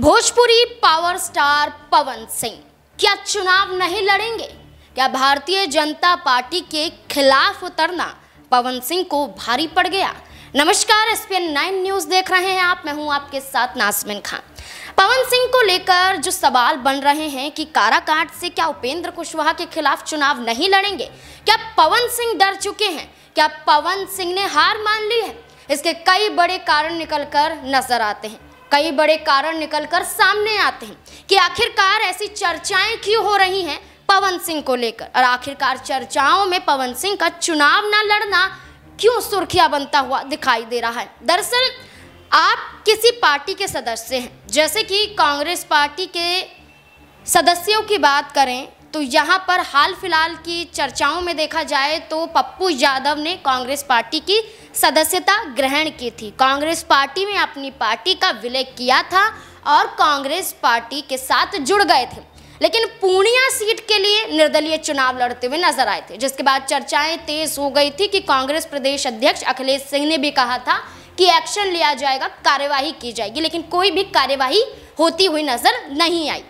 Bhojpuri power star Pawan Singh क्या चुनाव नहीं लड़ेंगे क्या भारतीय जनता पार्टी के खिलाफ उतरना पवन सिंह को भारी पड़ गया नमस्कार एस पी नाइन न्यूज देख रहे हैं आप मैं हूं आपके साथ नासमिन खान पवन सिंह को लेकर जो सवाल बन रहे हैं कि काराकाट से क्या उपेंद्र कुशवाहा के खिलाफ चुनाव नहीं लड़ेंगे क्या पवन सिंह डर चुके हैं क्या पवन सिंह ने हार मान ली है इसके कई बड़े कारण निकलकर नजर आते हैं कई बड़े कारण निकलकर सामने आते हैं कि आखिरकार ऐसी चर्चाएं क्यों हो रही हैं पवन सिंह को लेकर और आखिरकार चर्चाओं में पवन सिंह का चुनाव ना लड़ना क्यों सुर्खियां बनता हुआ दिखाई दे रहा है दरअसल आप किसी पार्टी के सदस्य हैं जैसे कि कांग्रेस पार्टी के सदस्यों की बात करें तो यहाँ पर हाल फिलहाल की चर्चाओं में देखा जाए तो पप्पू यादव ने कांग्रेस पार्टी की सदस्यता ग्रहण की थी कांग्रेस पार्टी में अपनी पार्टी का विलय किया था और कांग्रेस पार्टी के साथ जुड़ गए थे लेकिन पूर्णिया सीट के लिए निर्दलीय चुनाव लड़ते हुए नजर आए थे जिसके बाद चर्चाएं तेज हो गई थी कि कांग्रेस प्रदेश अध्यक्ष अखिलेश सिंह ने भी कहा था कि एक्शन लिया जाएगा कार्यवाही की जाएगी लेकिन कोई भी कार्यवाही होती हुई नजर नहीं आई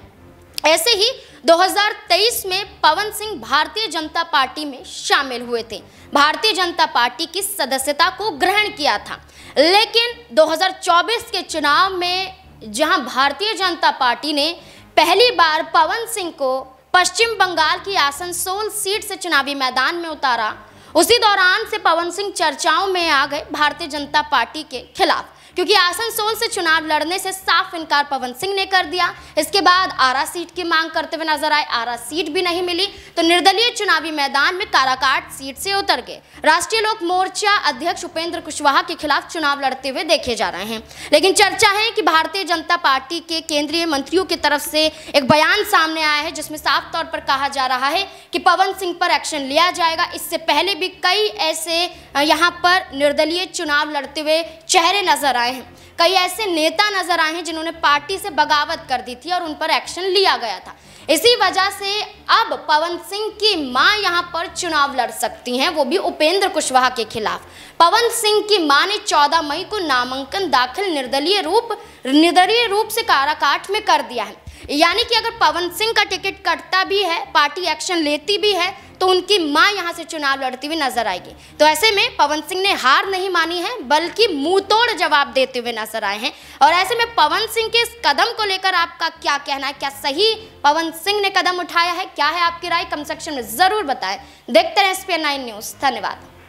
ऐसे ही 2023 में पवन सिंह भारतीय जनता पार्टी में शामिल हुए थे भारतीय जनता पार्टी की सदस्यता को ग्रहण किया था लेकिन 2024 के चुनाव में जहां भारतीय जनता पार्टी ने पहली बार पवन सिंह को पश्चिम बंगाल की आसनसोल सीट से चुनावी मैदान में उतारा उसी दौरान से पवन सिंह चर्चाओं में आ गए भारतीय जनता पार्टी के खिलाफ क्योंकि आसनसोल से चुनाव लड़ने से साफ इनकार पवन सिंह ने कर दिया इसके बाद आरा सीट की मांग करते हुए नजर आए आरा सीट भी नहीं मिली तो निर्दलीय चुनावी मैदान में काराकाट सीट से उतर गए राष्ट्रीय लोक मोर्चा अध्यक्ष उपेंद्र कुशवाहा के खिलाफ चुनाव लड़ते हुए देखे जा रहे हैं लेकिन चर्चा है कि भारतीय जनता पार्टी के केंद्रीय मंत्रियों की तरफ से एक बयान सामने आया है जिसमें साफ तौर पर कहा जा रहा है कि पवन सिंह पर एक्शन लिया जाएगा इससे पहले भी कई ऐसे यहाँ पर निर्दलीय चुनाव लड़ते हुए चेहरे नजर आए हैं कई ऐसे नेता नजर आए हैं जिन्होंने पार्टी से बगावत कर दी थी और उन पर एक्शन लिया गया था इसी वजह से अब पवन सिंह की मां यहां पर चुनाव लड़ सकती हैं वो भी उपेंद्र कुशवाहा के खिलाफ पवन सिंह की मां ने 14 मई को नामांकन दाखिल निर्दलीय रूप निर्दलीय रूप से काराकाट में कर दिया है यानी कि अगर पवन सिंह का टिकट कटता भी है पार्टी एक्शन लेती भी है तो उनकी मां यहाँ से चुनाव लड़ती हुई नजर आएगी तो ऐसे में पवन सिंह ने हार नहीं मानी है बल्कि मुंह तोड़ जवाब देते हुए नजर आए हैं और ऐसे में पवन सिंह के इस कदम को लेकर आपका क्या कहना है क्या सही पवन सिंह ने कदम उठाया है क्या है आपकी राय कम सेक्शन में जरूर बताएं देखते रहे एस न्यूज धन्यवाद